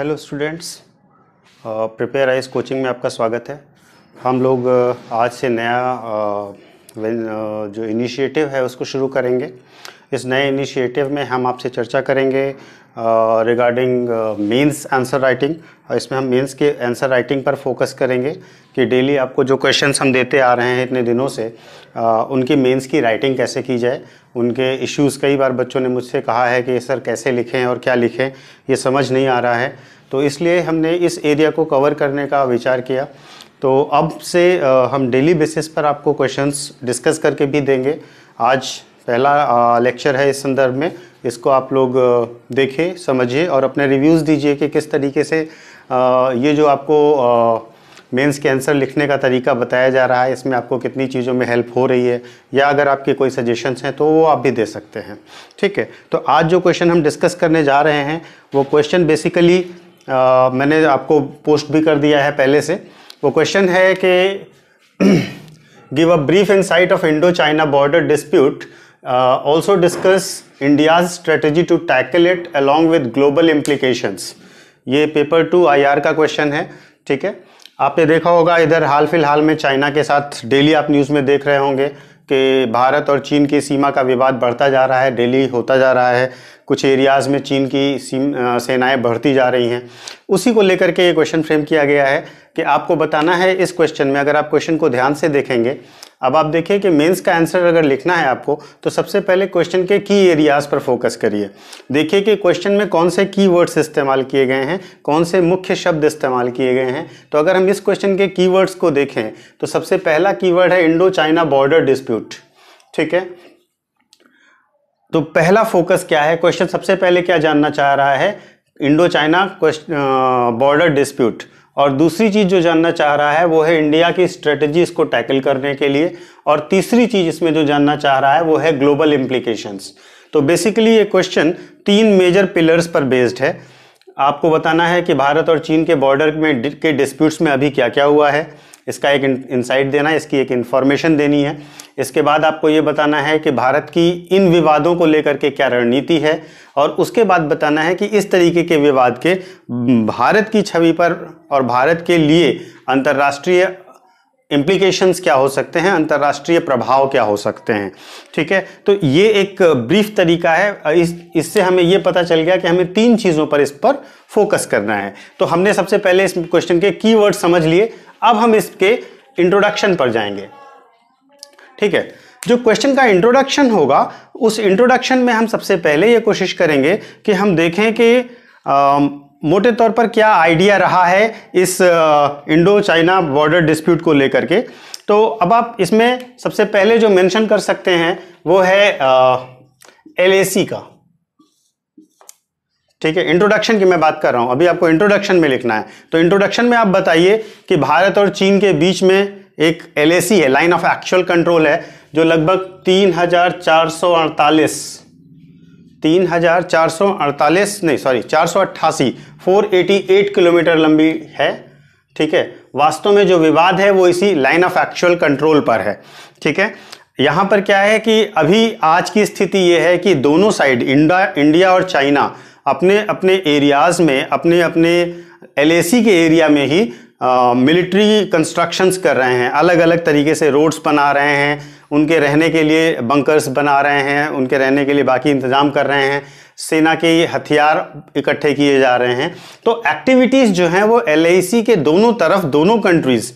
hello students prepare IAS coaching में आपका स्वागत है हम लोग uh, आज से नया uh, uh, जो इनिशिएटिव है उसको शुरू करेंगे इस नए इनिशिएटिव में हम आपसे चर्चा करेंगे रिगार्डिंग मेंस आंसर राइटिंग इसमें हम मेंस के आंसर राइटिंग पर फोकस करेंगे कि डेली आपको जो क्वेश्चंस हम देते आ रहे हैं इतने दिनों से उनकी मेंस की राइटिंग कैसे की जाए उनके इश्यूज़ कई बार बच्चों ने मुझसे कहा है कि सर कैसे लिखें और क्या लिखें ये समझ नहीं आ रहा है तो इसलिए हमने इस एरिया को कवर करने का विचार किया तो अब से हम डेली बेसिस पर आपको क्वेश्चंस डिस्कस करके भी देंगे आज पहला लेक्चर है इस संदर्भ में इसको आप लोग देखें समझिए और अपने रिव्यूज़ दीजिए कि किस तरीके से ये जो आपको मेंस के आंसर लिखने का तरीका बताया जा रहा है इसमें आपको कितनी चीज़ों में हेल्प हो रही है या अगर आपके कोई सजेशंस हैं तो वो आप भी दे सकते हैं ठीक है तो आज जो क्वेश्चन हम डिस्कस करने जा रहे हैं वो क्वेश्चन बेसिकली आ, मैंने आपको पोस्ट भी कर दिया है पहले से वो क्वेश्चन है कि give a brief in of Indo China border dispute also discuss India's India's to tackle it along with global implications ये पेपर टू आई का क्वेश्चन है ठीक है आपने देखा होगा इधर हाल फिलहाल में चाइना के साथ डेली आप न्यूज़ में देख रहे होंगे कि भारत और चीन की सीमा का विवाद बढ़ता जा रहा है डेली होता जा रहा है कुछ एरियाज़ में चीन की सेनाएं बढ़ती जा रही हैं उसी को लेकर के ये क्वेश्चन फ्रेम किया गया है कि आपको बताना है इस क्वेश्चन में अगर आप क्वेश्चन को ध्यान से देखेंगे अब आप देखिए कि मेंस का आंसर अगर लिखना है आपको तो सबसे पहले क्वेश्चन के की एरियाज पर फोकस करिए देखिए कि क्वेश्चन में कौन से की वर्ड्स इस्तेमाल किए गए हैं कौन से मुख्य शब्द इस्तेमाल किए गए हैं तो अगर हम इस क्वेश्चन के वर्ड्स को देखें तो सबसे पहला वर्ड है इंडो चाइना बॉर्डर डिस्प्यूट ठीक है तो पहला फोकस क्या है क्वेश्चन सबसे पहले क्या जानना चाह रहा है इंडो चाइना बॉर्डर डिस्प्यूट और दूसरी चीज़ जो जानना चाह रहा है वो है इंडिया की स्ट्रेटजी इसको टैकल करने के लिए और तीसरी चीज़ इसमें जो जानना चाह रहा है वो है ग्लोबल इम्प्लीकेशंस तो बेसिकली ये क्वेश्चन तीन मेजर पिलर्स पर बेस्ड है आपको बताना है कि भारत और चीन के बॉर्डर में के डिस्प्यूट्स में अभी क्या क्या हुआ है इसका एक इंसाइट देना है इसकी एक इन्फॉर्मेशन देनी है इसके बाद आपको ये बताना है कि भारत की इन विवादों को लेकर के क्या रणनीति है और उसके बाद बताना है कि इस तरीके के विवाद के हम्म, भारत की छवि पर और भारत के लिए अंतर्राष्ट्रीय इम्प्लीकेशंस क्या हो सकते हैं अंतर्राष्ट्रीय प्रभाव क्या हो सकते हैं ठीक है तो ये एक ब्रीफ तरीका है इस इससे हमें ये पता चल गया कि हमें तीन चीज़ों पर इस पर फोकस करना है तो हमने सबसे पहले इस क्वेश्चन के कीवर्ड समझ लिए अब हम इसके इंट्रोडक्शन पर जाएंगे ठीक है जो क्वेश्चन का इंट्रोडक्शन होगा उस इंट्रोडक्शन में हम सबसे पहले ये कोशिश करेंगे कि हम देखें कि आ, मोटे तौर पर क्या आइडिया रहा है इस इंडो चाइना बॉर्डर डिस्प्यूट को लेकर के तो अब आप इसमें सबसे पहले जो मेंशन कर सकते हैं वो है एल का ठीक है इंट्रोडक्शन की मैं बात कर रहा हूँ अभी आपको इंट्रोडक्शन में लिखना है तो इंट्रोडक्शन में आप बताइए कि भारत और चीन के बीच में एक एल है लाइन ऑफ एक्चुअल कंट्रोल है जो लगभग तीन हजार चार सौ अड़तालीस तीन हजार चार सौ अड़तालीस नहीं सॉरी चार सौ अट्ठासी फोर एटी एट किलोमीटर लंबी है ठीक है वास्तव में जो विवाद है वो इसी लाइन ऑफ एक्चुअल कंट्रोल पर है ठीक है यहाँ पर क्या है कि अभी आज की स्थिति ये है कि दोनों साइड इंडा इंडिया और चाइना अपने अपने एरियाज़ में अपने अपने एल के एरिया में ही मिलिट्री कंस्ट्रक्शंस कर रहे हैं अलग अलग तरीके से रोड्स बना रहे हैं उनके रहने के लिए बंकर्स बना रहे हैं उनके रहने के लिए बाकी इंतज़ाम कर रहे हैं सेना के हथियार इकट्ठे किए जा रहे हैं तो एक्टिविटीज़ जो हैं वो एल के दोनों तरफ दोनों कंट्रीज़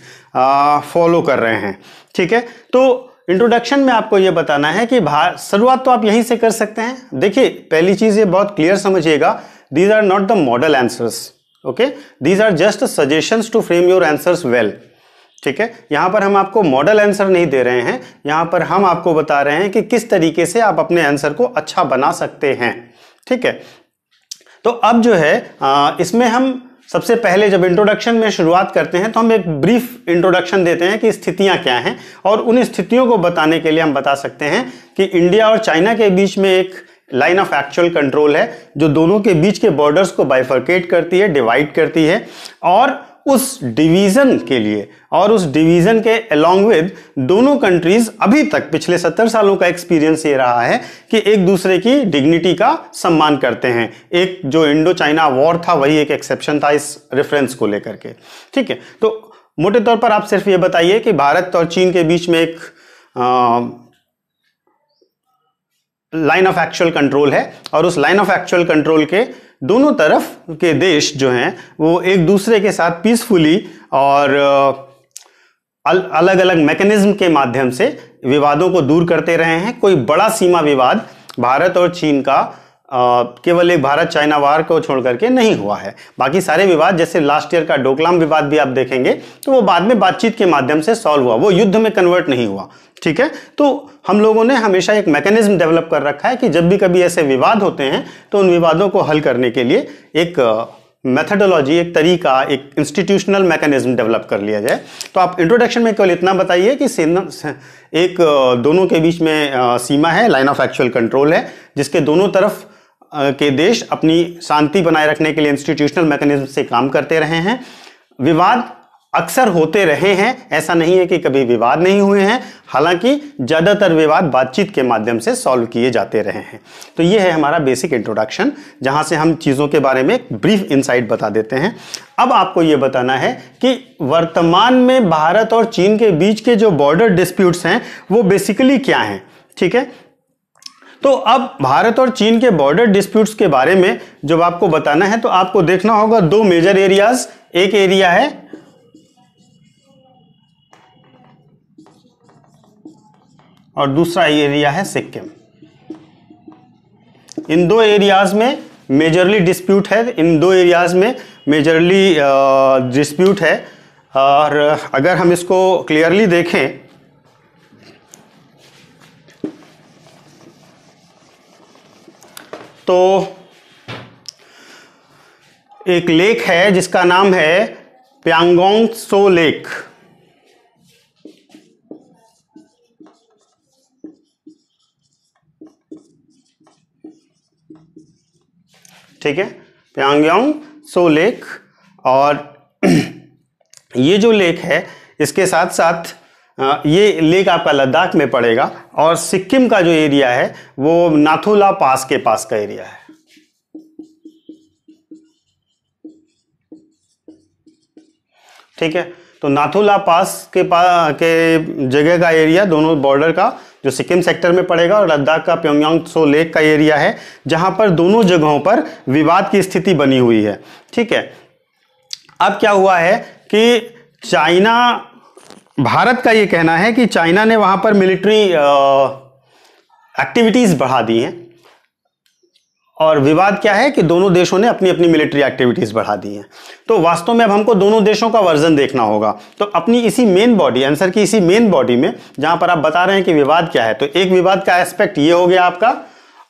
फॉलो कर रहे हैं ठीक है तो इंट्रोडक्शन में आपको ये बताना है कि भार शुरुआत तो आप यहीं से कर सकते हैं देखिए पहली चीज़ ये बहुत क्लियर समझिएगा these are not the model answers okay these are just suggestions to frame your answers well ठीक है यहाँ पर हम आपको मॉडल आंसर नहीं दे रहे हैं यहाँ पर हम आपको बता रहे हैं कि किस तरीके से आप अपने आंसर को अच्छा बना सकते हैं ठीक है तो अब जो है इसमें हम सबसे पहले जब इंट्रोडक्शन में शुरुआत करते हैं तो हम एक ब्रीफ इंट्रोडक्शन देते हैं कि स्थितियां क्या हैं और उन स्थितियों को बताने के लिए हम बता सकते हैं कि इंडिया और चाइना के बीच में एक लाइन ऑफ एक्चुअल कंट्रोल है जो दोनों के बीच के बॉर्डर्स को बाइफर्केट करती है डिवाइड करती है और उस डिवीज़न के लिए और उस डिवीज़न के अलोंग विद दोनों कंट्रीज़ अभी तक पिछले सत्तर सालों का एक्सपीरियंस ये रहा है कि एक दूसरे की डिग्निटी का सम्मान करते हैं एक जो इंडो चाइना वॉर था वही एक एक्सेप्शन था इस रेफरेंस को लेकर के ठीक है तो मोटे तौर पर आप सिर्फ ये बताइए कि भारत और चीन के बीच में एक आ, लाइन ऑफ एक्चुअल कंट्रोल है और उस लाइन ऑफ एक्चुअल कंट्रोल के दोनों तरफ के देश जो हैं वो एक दूसरे के साथ पीसफुली और अलग अलग मैकेनिज्म के माध्यम से विवादों को दूर करते रहे हैं कोई बड़ा सीमा विवाद भारत और चीन का केवल एक भारत चाइना वार को छोड़ करके नहीं हुआ है बाकी सारे विवाद जैसे लास्ट ईयर का डोकलाम विवाद भी आप देखेंगे तो वो बाद में बातचीत के माध्यम से सॉल्व हुआ वो युद्ध में कन्वर्ट नहीं हुआ ठीक है तो हम लोगों ने हमेशा एक मैकेनिज्म डेवलप कर रखा है कि जब भी कभी ऐसे विवाद होते हैं तो उन विवादों को हल करने के लिए एक मेथडोलॉजी एक तरीका एक इंस्टीट्यूशनल मैकेनिज्म डेवलप कर लिया जाए तो आप इंट्रोडक्शन में केवल इतना बताइए कि एक दोनों के बीच में सीमा है लाइन ऑफ एक्चुअल कंट्रोल है जिसके दोनों तरफ के देश अपनी शांति बनाए रखने के लिए इंस्टीट्यूशनल मैकेनिज्म से काम करते रहे हैं विवाद अक्सर होते रहे हैं ऐसा नहीं है कि कभी विवाद नहीं हुए हैं हालांकि ज़्यादातर विवाद बातचीत के माध्यम से सॉल्व किए जाते रहे हैं तो ये है हमारा बेसिक इंट्रोडक्शन जहाँ से हम चीज़ों के बारे में एक ब्रीफ इंसाइट बता देते हैं अब आपको ये बताना है कि वर्तमान में भारत और चीन के बीच के जो बॉर्डर डिस्प्यूट्स हैं वो बेसिकली क्या हैं ठीक है तो अब भारत और चीन के बॉर्डर डिस्प्यूट्स के बारे में जब आपको बताना है तो आपको देखना होगा दो मेजर एरियाज एक एरिया है और दूसरा एरिया है सिक्किम इन दो एरियाज में मेजरली डिस्प्यूट है इन दो एरियाज में मेजरली डिस्प्यूट है और अगर हम इसको क्लियरली देखें तो एक लेक है जिसका नाम है प्यांगोंग सो लेक ठीक है प्यांगोंग सो लेक और ये जो लेक है इसके साथ साथ ये लेक आपका लद्दाख में पड़ेगा और सिक्किम का जो एरिया है वो नाथुला पास के पास का एरिया है ठीक है तो नाथुला पास के पास के जगह का एरिया दोनों बॉर्डर का जो सिक्किम सेक्टर में पड़ेगा और लद्दाख का प्योंगयांग सो लेक का एरिया है जहां पर दोनों जगहों पर विवाद की स्थिति बनी हुई है ठीक है अब क्या हुआ है कि चाइना भारत का ये कहना है कि चाइना ने वहां पर मिलिट्री एक्टिविटीज़ बढ़ा दी हैं और विवाद क्या है कि दोनों देशों ने अपनी अपनी मिलिट्री एक्टिविटीज़ बढ़ा दी हैं तो वास्तव में अब हमको दोनों देशों का वर्जन देखना होगा तो अपनी इसी मेन बॉडी आंसर की इसी मेन बॉडी में जहां पर आप बता रहे हैं कि विवाद क्या है तो एक विवाद का एस्पेक्ट ये हो गया आपका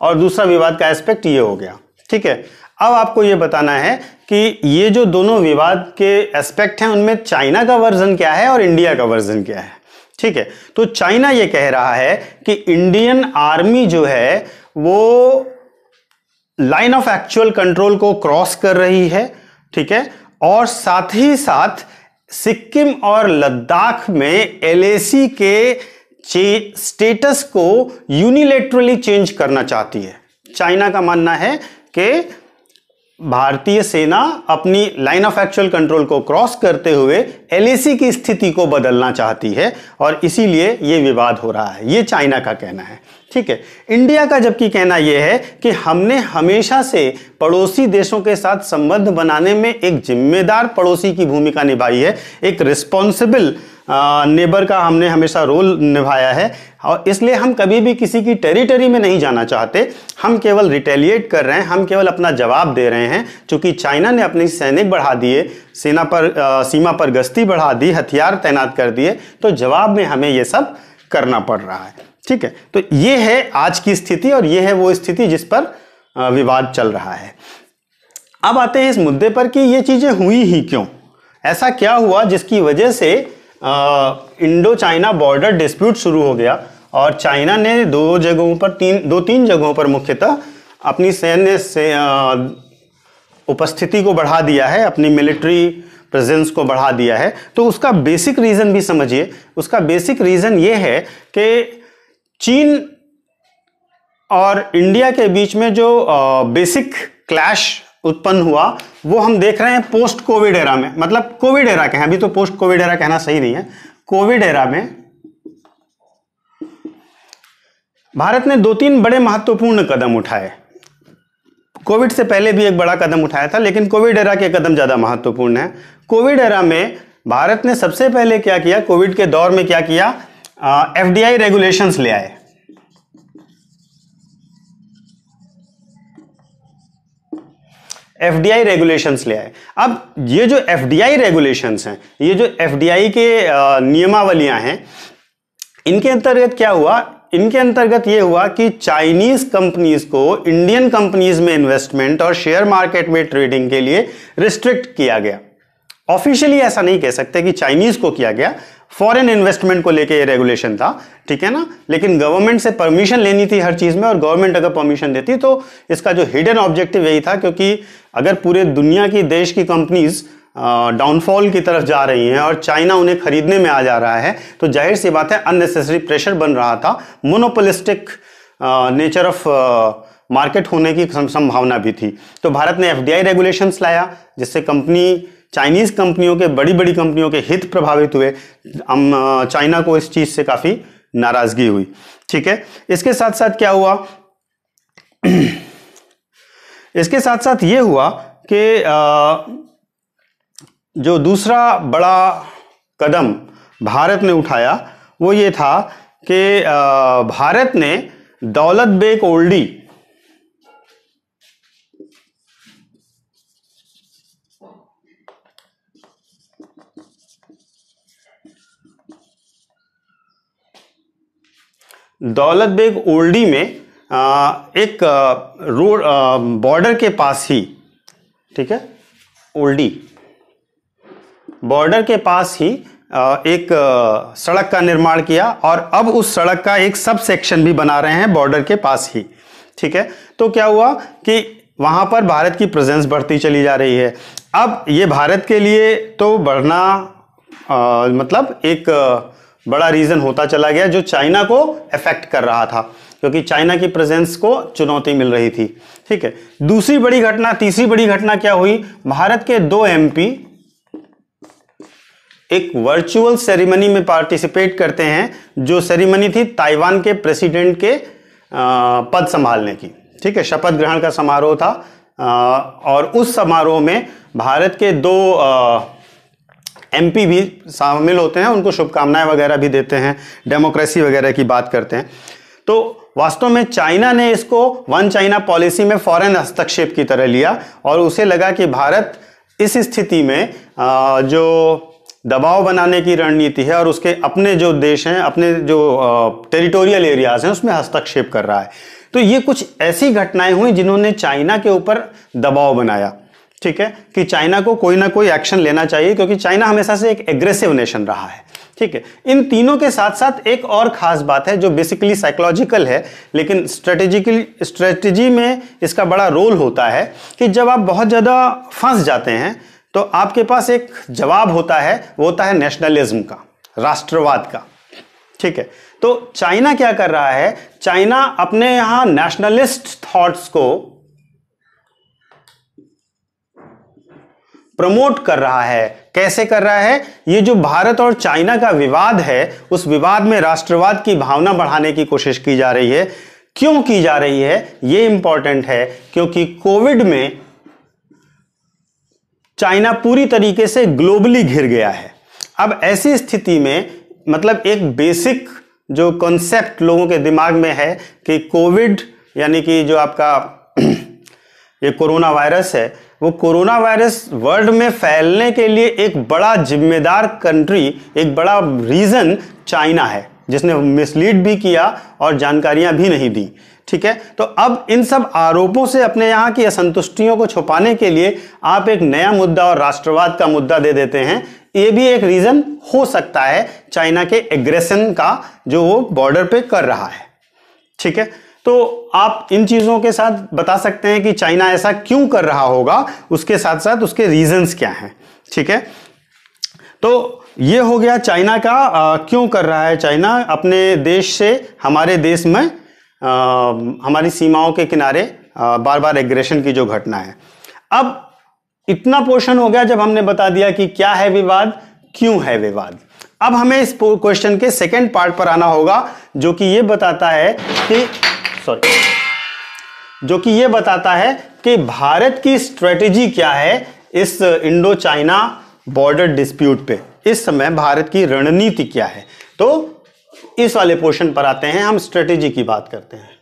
और दूसरा विवाद का एस्पेक्ट ये हो गया ठीक है अब आपको ये बताना है कि ये जो दोनों विवाद के एस्पेक्ट हैं उनमें चाइना का वर्जन क्या है और इंडिया का वर्जन क्या है ठीक है तो चाइना ये कह रहा है कि इंडियन आर्मी जो है वो लाइन ऑफ एक्चुअल कंट्रोल को क्रॉस कर रही है ठीक है और साथ ही साथ सिक्किम और लद्दाख में एलएसी के स्टेटस को यूनिलेटरली चेंज करना चाहती है चाइना का मानना है कि भारतीय सेना अपनी लाइन ऑफ एक्चुअल कंट्रोल को क्रॉस करते हुए एलएसी की स्थिति को बदलना चाहती है और इसीलिए ये विवाद हो रहा है ये चाइना का कहना है ठीक है इंडिया का जबकि कहना यह है कि हमने हमेशा से पड़ोसी देशों के साथ संबंध बनाने में एक जिम्मेदार पड़ोसी की भूमिका निभाई है एक रिस्पॉन्सिबल नेबर का हमने हमेशा रोल निभाया है और इसलिए हम कभी भी किसी की टेरिटरी में नहीं जाना चाहते हम केवल रिटेलिएट कर रहे हैं हम केवल अपना जवाब दे रहे हैं क्योंकि चाइना ने अपने सैनिक बढ़ा दिए सेना पर आ, सीमा पर गश्ती बढ़ा दी हथियार तैनात कर दिए तो जवाब में हमें ये सब करना पड़ रहा है ठीक है तो ये है आज की स्थिति और ये है वो स्थिति जिस पर विवाद चल रहा है अब आते हैं इस मुद्दे पर कि ये चीज़ें हुई ही क्यों ऐसा क्या हुआ जिसकी वजह से इंडो चाइना बॉर्डर डिस्प्यूट शुरू हो गया और चाइना ने दो जगहों पर तीन दो तीन जगहों पर मुख्यतः अपनी सैन्य से उपस्थिति को बढ़ा दिया है अपनी मिलिट्री प्रेजेंस को बढ़ा दिया है तो उसका बेसिक रीज़न भी समझिए उसका बेसिक रीज़न ये है कि चीन और इंडिया के बीच में जो बेसिक क्लैश उत्पन्न हुआ वो हम देख रहे हैं पोस्ट कोविड एरा में मतलब कोविड एरा के अभी तो पोस्ट कोविड एरा कहना सही नहीं है कोविड एरा में भारत ने दो तीन बड़े महत्वपूर्ण कदम उठाए कोविड से पहले भी एक बड़ा कदम उठाया था लेकिन कोविड एरा के कदम ज़्यादा महत्वपूर्ण है कोविड एरा में भारत ने सबसे पहले क्या किया कोविड के दौर में क्या किया एफ डी रेगुलेशंस ले आए एफडीआई रेगुलेशंस ले आए अब ये जो एफडीआई रेगुलेशंस हैं ये जो एफडीआई के नियमावलियां हैं इनके अंतर्गत क्या हुआ इनके अंतर्गत ये हुआ कि चाइनीज कंपनीज को इंडियन कंपनीज में इन्वेस्टमेंट और शेयर मार्केट में ट्रेडिंग के लिए रिस्ट्रिक्ट किया गया ऑफिशियली ऐसा नहीं कह सकते कि चाइनीज को किया गया फॉरेन इन्वेस्टमेंट को लेके ये रेगुलेशन था ठीक है ना लेकिन गवर्नमेंट से परमिशन लेनी थी हर चीज़ में और गवर्नमेंट अगर परमिशन देती तो इसका जो हिडन ऑब्जेक्टिव यही था क्योंकि अगर पूरे दुनिया की देश की कंपनीज़ डाउनफॉल की तरफ जा रही हैं और चाइना उन्हें खरीदने में आ जा रहा है तो जाहिर सी बात है अननेसेसरी प्रेशर बन रहा था मोनोपोलिस्टिक नेचर ऑफ मार्केट होने की संभावना भी थी तो भारत ने एफडीआई रेगुलेशंस लाया जिससे कंपनी चाइनीज़ कंपनियों के बड़ी बड़ी कंपनियों के हित प्रभावित हुए चाइना को इस चीज़ से काफ़ी नाराज़गी हुई ठीक है इसके साथ साथ क्या हुआ इसके साथ साथ ये हुआ कि जो दूसरा बड़ा कदम भारत ने उठाया वो ये था कि भारत ने दौलत बेग ओल्डी दौलत बेग ओल्डी में एक रोड बॉर्डर के पास ही ठीक है ओल्डी बॉर्डर के पास ही एक सड़क का निर्माण किया और अब उस सड़क का एक सब सेक्शन भी बना रहे हैं बॉर्डर के पास ही ठीक है तो क्या हुआ कि वहाँ पर भारत की प्रेजेंस बढ़ती चली जा रही है अब ये भारत के लिए तो बढ़ना आ, मतलब एक आ, बड़ा रीज़न होता चला गया जो चाइना को अफेक्ट कर रहा था क्योंकि चाइना की प्रेजेंस को चुनौती मिल रही थी ठीक है दूसरी बड़ी घटना तीसरी बड़ी घटना क्या हुई भारत के दो एमपी एक वर्चुअल सेरेमनी में पार्टिसिपेट करते हैं जो सेरेमनी थी ताइवान के प्रेसिडेंट के पद संभालने की ठीक है शपथ ग्रहण का समारोह था और उस समारोह में भारत के दो एमपी भी शामिल होते हैं उनको शुभकामनाएं वगैरह भी देते हैं डेमोक्रेसी वगैरह की बात करते हैं तो वास्तव में चाइना ने इसको वन चाइना पॉलिसी में फॉरेन हस्तक्षेप की तरह लिया और उसे लगा कि भारत इस स्थिति में जो दबाव बनाने की रणनीति है और उसके अपने जो देश हैं अपने जो टेरिटोरियल एरियाज हैं उसमें हस्तक्षेप कर रहा है तो ये कुछ ऐसी घटनाएं हुई जिन्होंने चाइना के ऊपर दबाव बनाया ठीक है कि चाइना को कोई ना कोई एक्शन लेना चाहिए क्योंकि चाइना हमेशा से एक एग्रेसिव नेशन रहा है ठीक है इन तीनों के साथ साथ एक और खास बात है जो बेसिकली साइकोलॉजिकल है लेकिन स्ट्रेटेजिकल स्ट्रेटजी में इसका बड़ा रोल होता है कि जब आप बहुत ज़्यादा फंस जाते हैं तो आपके पास एक जवाब होता है वो होता है नेशनलिज्म का राष्ट्रवाद का ठीक है तो चाइना क्या कर रहा है चाइना अपने यहाँ नेशनलिस्ट थाट्स को प्रमोट कर रहा है कैसे कर रहा है ये जो भारत और चाइना का विवाद है उस विवाद में राष्ट्रवाद की भावना बढ़ाने की कोशिश की जा रही है क्यों की जा रही है ये इंपॉर्टेंट है क्योंकि कोविड में चाइना पूरी तरीके से ग्लोबली घिर गया है अब ऐसी स्थिति में मतलब एक बेसिक जो कॉन्सेप्ट लोगों के दिमाग में है कि कोविड यानी कि जो आपका ये कोरोना वायरस है वो कोरोना वायरस वर्ल्ड में फैलने के लिए एक बड़ा जिम्मेदार कंट्री एक बड़ा रीज़न चाइना है जिसने मिसलीड भी किया और जानकारियां भी नहीं दी ठीक है तो अब इन सब आरोपों से अपने यहाँ की असंतुष्टियों को छुपाने के लिए आप एक नया मुद्दा और राष्ट्रवाद का मुद्दा दे देते हैं ये भी एक रीज़न हो सकता है चाइना के एग्रेसन का जो वो बॉर्डर पे कर रहा है ठीक है तो आप इन चीज़ों के साथ बता सकते हैं कि चाइना ऐसा क्यों कर रहा होगा उसके साथ साथ उसके रीजंस क्या हैं ठीक है तो ये हो गया चाइना का आ, क्यों कर रहा है चाइना अपने देश से हमारे देश में आ, हमारी सीमाओं के किनारे आ, बार बार एग्रेशन की जो घटना है अब इतना पोर्शन हो गया जब हमने बता दिया कि क्या है विवाद क्यों है विवाद अब हमें इस क्वेश्चन के सेकेंड पार्ट पर आना होगा जो कि ये बताता है कि सॉरी जो कि यह बताता है कि भारत की स्ट्रेटजी क्या है इस इंडो चाइना बॉर्डर डिस्प्यूट पे इस समय भारत की रणनीति क्या है तो इस वाले पोर्शन पर आते हैं हम स्ट्रेटेजी की बात करते हैं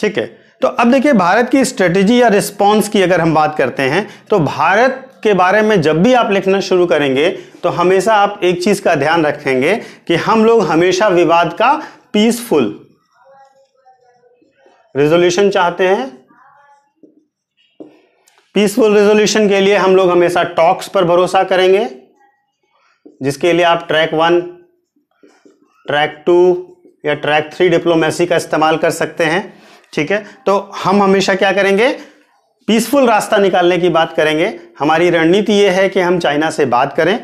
ठीक है तो अब देखिए भारत की स्ट्रेटेजी या रिस्पांस की अगर हम बात करते हैं तो भारत के बारे में जब भी आप लिखना शुरू करेंगे तो हमेशा आप एक चीज़ का ध्यान रखेंगे कि हम लोग हमेशा विवाद का पीसफुल रेजोल्यूशन चाहते हैं पीसफुल रेजोल्यूशन के लिए हम लोग हमेशा टॉक्स पर भरोसा करेंगे जिसके लिए आप ट्रैक वन ट्रैक टू या ट्रैक थ्री डिप्लोमेसी का इस्तेमाल कर सकते हैं ठीक है तो हम हमेशा क्या करेंगे पीसफुल रास्ता निकालने की बात करेंगे हमारी रणनीति ये है कि हम चाइना से बात करें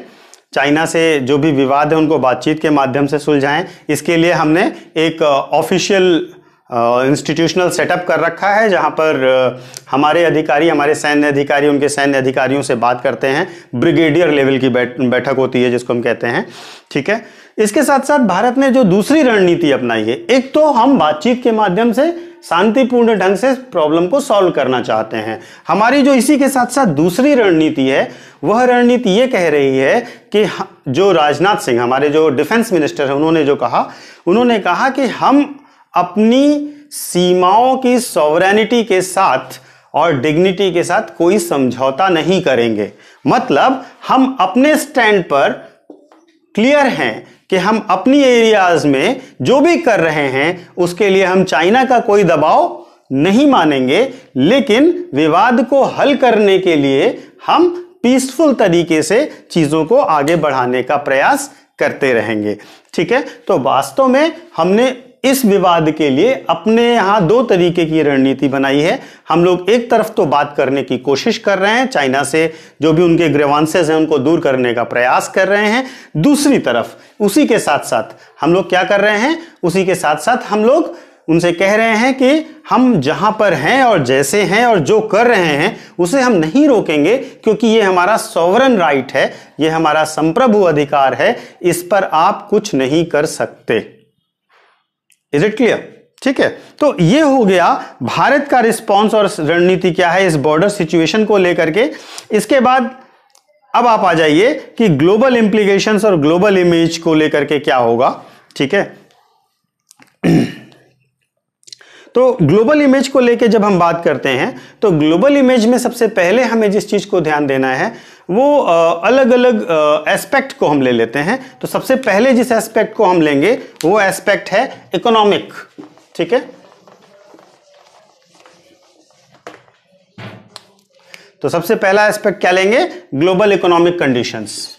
चाइना से जो भी विवाद है उनको बातचीत के माध्यम से सुलझाएं इसके लिए हमने एक ऑफिशियल इंस्टीट्यूशनल सेटअप कर रखा है जहां पर हमारे अधिकारी हमारे सैन्य अधिकारी उनके सैन्य अधिकारियों से बात करते हैं ब्रिगेडियर लेवल की बैठक होती है जिसको हम कहते हैं ठीक है इसके साथ साथ भारत ने जो दूसरी रणनीति अपनाई है एक तो हम बातचीत के माध्यम से शांतिपूर्ण ढंग से प्रॉब्लम को सॉल्व करना चाहते हैं हमारी जो इसी के साथ साथ दूसरी रणनीति है वह रणनीति ये कह रही है कि जो राजनाथ सिंह हमारे जो डिफेंस मिनिस्टर हैं उन्होंने जो कहा उन्होंने कहा कि हम अपनी सीमाओं की सॉवरेनिटी के साथ और डिग्निटी के साथ कोई समझौता नहीं करेंगे मतलब हम अपने स्टैंड पर क्लियर हैं कि हम अपनी एरियाज में जो भी कर रहे हैं उसके लिए हम चाइना का कोई दबाव नहीं मानेंगे लेकिन विवाद को हल करने के लिए हम पीसफुल तरीके से चीज़ों को आगे बढ़ाने का प्रयास करते रहेंगे ठीक है तो वास्तव में हमने इस विवाद के लिए अपने यहां दो तरीके की रणनीति बनाई है हम लोग एक तरफ तो बात करने की कोशिश कर रहे हैं चाइना से जो भी उनके ग्रेवांसेस हैं उनको दूर करने का प्रयास कर रहे हैं दूसरी तरफ उसी के साथ साथ हम लोग क्या कर रहे हैं उसी के साथ साथ हम लोग उनसे कह रहे हैं कि हम जहां पर हैं और जैसे हैं और जो कर रहे हैं उसे हम नहीं रोकेंगे क्योंकि ये हमारा सॉवरन राइट है ये हमारा संप्रभु अधिकार है इस पर आप कुछ नहीं कर सकते इज इट क्लियर ठीक है तो ये हो गया भारत का रिस्पॉन्स और रणनीति क्या है इस बॉर्डर सिचुएशन को लेकर के इसके बाद अब आप आ जाइए कि ग्लोबल इंप्लीकेशन और ग्लोबल इमेज को लेकर के क्या होगा ठीक है तो ग्लोबल इमेज को लेकर जब हम बात करते हैं तो ग्लोबल इमेज में सबसे पहले हमें जिस चीज को ध्यान देना है वो अलग अलग एस्पेक्ट को हम ले लेते हैं तो सबसे पहले जिस एस्पेक्ट को हम लेंगे वो एस्पेक्ट है इकोनॉमिक ठीक है तो सबसे पहला एस्पेक्ट क्या लेंगे ग्लोबल इकोनॉमिक कंडीशंस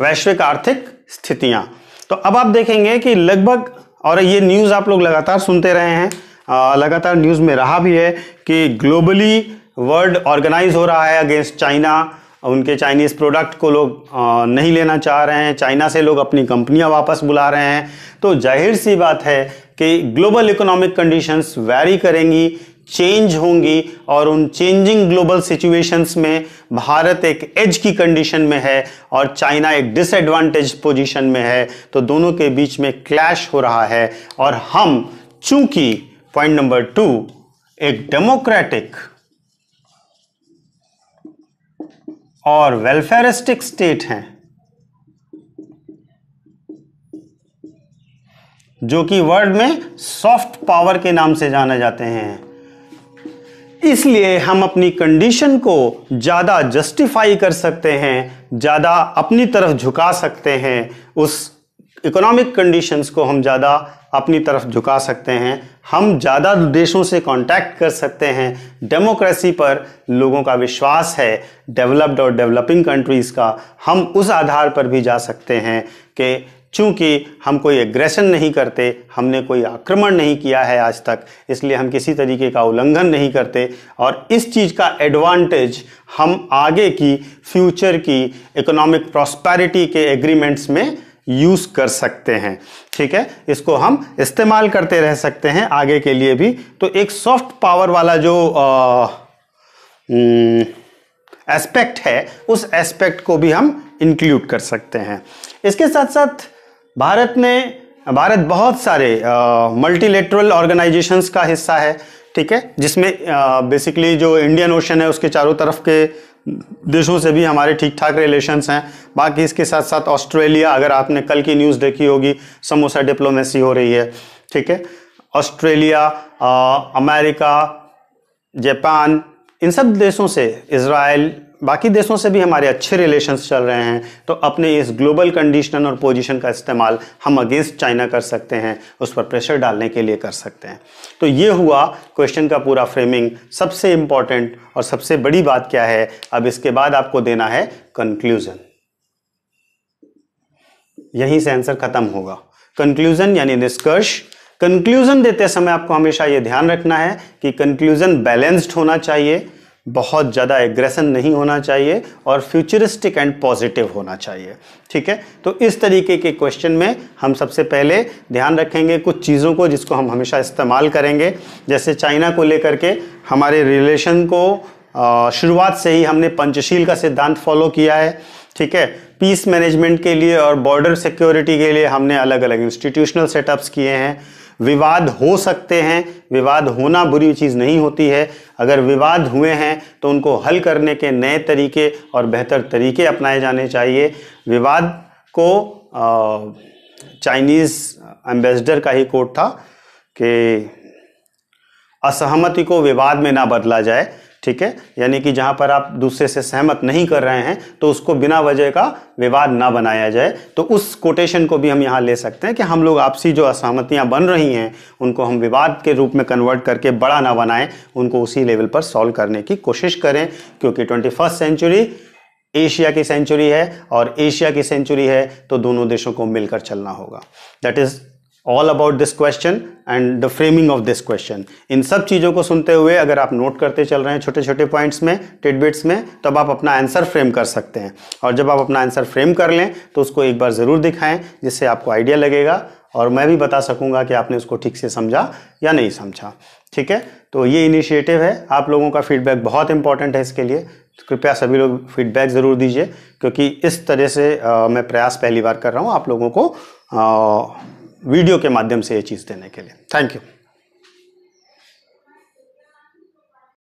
वैश्विक आर्थिक स्थितियां तो अब आप देखेंगे कि लगभग और ये न्यूज़ आप लोग लगातार सुनते रहे हैं लगातार न्यूज़ में रहा भी है कि ग्लोबली वर्ल्ड ऑर्गेनाइज हो रहा है अगेंस्ट चाइना उनके चाइनीज़ प्रोडक्ट को लोग नहीं लेना चाह रहे हैं चाइना से लोग अपनी कंपनियां वापस बुला रहे हैं तो जाहिर सी बात है कि ग्लोबल इकोनॉमिक कंडीशंस वैरी करेंगी चेंज होंगी और उन चेंजिंग ग्लोबल सिचुएशंस में भारत एक एज की कंडीशन में है और चाइना एक डिसएडवांटेज पोजीशन में है तो दोनों के बीच में क्लैश हो रहा है और हम चूंकि पॉइंट नंबर टू एक डेमोक्रेटिक और वेलफेयरिस्टिक स्टेट हैं जो कि वर्ल्ड में सॉफ्ट पावर के नाम से जाने जाते हैं इसलिए हम अपनी कंडीशन को ज़्यादा जस्टिफाई कर सकते हैं ज़्यादा अपनी तरफ झुका सकते हैं उस इकोनॉमिक कंडीशंस को हम ज़्यादा अपनी तरफ झुका सकते हैं हम ज़्यादा देशों से कांटेक्ट कर सकते हैं डेमोक्रेसी पर लोगों का विश्वास है डेवलप्ड और डेवलपिंग कंट्रीज़ का हम उस आधार पर भी जा सकते हैं कि चूँकि हम कोई एग्रेशन नहीं करते हमने कोई आक्रमण नहीं किया है आज तक इसलिए हम किसी तरीके का उल्लंघन नहीं करते और इस चीज़ का एडवांटेज हम आगे की फ्यूचर की इकोनॉमिक प्रॉस्पैरिटी के एग्रीमेंट्स में यूज़ कर सकते हैं ठीक है इसको हम इस्तेमाल करते रह सकते हैं आगे के लिए भी तो एक सॉफ्ट पावर वाला जो एस्पेक्ट है उस एस्पेक्ट को भी हम इंक्लूड कर सकते हैं इसके साथ साथ भारत ने भारत बहुत सारे मल्टीलेटरल ऑर्गेनाइजेशंस का हिस्सा है ठीक है जिसमें बेसिकली जो इंडियन ओशन है उसके चारों तरफ के देशों से भी हमारे ठीक ठाक रिलेशंस हैं बाकी इसके साथ साथ ऑस्ट्रेलिया अगर आपने कल की न्यूज़ देखी होगी समोसा डिप्लोमेसी हो रही है ठीक है ऑस्ट्रेलिया अमेरिका जापान इन सब देशों से इसराइल बाकी देशों से भी हमारे अच्छे रिलेशंस चल रहे हैं तो अपने इस ग्लोबल कंडीशन और पोजीशन का इस्तेमाल हम अगेंस्ट चाइना कर सकते हैं उस पर प्रेशर डालने के लिए कर सकते हैं तो ये हुआ क्वेश्चन का पूरा फ्रेमिंग सबसे इम्पॉर्टेंट और सबसे बड़ी बात क्या है अब इसके बाद आपको देना है कंक्लूज़न यहीं से आंसर खत्म होगा कंक्लूज़न यानी निष्कर्ष कंक्लूज़न देते समय आपको हमेशा ये ध्यान रखना है कि कंक्लूज़न बैलेंस्ड होना चाहिए बहुत ज़्यादा एग्रेसन नहीं होना चाहिए और फ्यूचरिस्टिक एंड पॉजिटिव होना चाहिए ठीक है तो इस तरीके के क्वेश्चन में हम सबसे पहले ध्यान रखेंगे कुछ चीज़ों को जिसको हम हमेशा इस्तेमाल करेंगे जैसे चाइना को लेकर के हमारे रिलेशन को शुरुआत से ही हमने पंचशील का सिद्धांत फॉलो किया है ठीक है पीस मैनेजमेंट के लिए और बॉर्डर सिक्योरिटी के लिए हमने अलग अलग इंस्टीट्यूशनल सेटअप्स किए हैं विवाद हो सकते हैं विवाद होना बुरी चीज़ नहीं होती है अगर विवाद हुए हैं तो उनको हल करने के नए तरीके और बेहतर तरीके अपनाए जाने चाहिए विवाद को चाइनीज़ एम्बेसडर का ही कोट था कि असहमति को विवाद में ना बदला जाए ठीक है यानी कि जहाँ पर आप दूसरे से सहमत नहीं कर रहे हैं तो उसको बिना वजह का विवाद ना बनाया जाए तो उस कोटेशन को भी हम यहाँ ले सकते हैं कि हम लोग आपसी जो असहमतियाँ बन रही हैं उनको हम विवाद के रूप में कन्वर्ट करके बड़ा ना बनाएं उनको उसी लेवल पर सॉल्व करने की कोशिश करें क्योंकि ट्वेंटी सेंचुरी एशिया की सेंचुरी है और एशिया की सेंचुरी है तो दोनों देशों को मिलकर चलना होगा that is all about this question and the framing of this question इन सब चीज़ों को सुनते हुए अगर आप नोट करते चल रहे हैं छोटे छोटे पॉइंट्स में टिडबिट्स में तब आप अपना आंसर फ्रेम कर सकते हैं और जब आप अपना आंसर फ्रेम कर लें तो उसको एक बार ज़रूर दिखाएं जिससे आपको आइडिया लगेगा और मैं भी बता सकूंगा कि आपने उसको ठीक से समझा या नहीं समझा ठीक है तो ये इनिशिएटिव है आप लोगों का फीडबैक बहुत इंपॉर्टेंट है इसके लिए कृपया सभी लोग फीडबैक ज़रूर दीजिए क्योंकि इस तरह से आ, मैं प्रयास पहली बार कर रहा हूँ आप लोगों को आ, वीडियो के माध्यम से ये चीज़ देने के लिए थैंक यू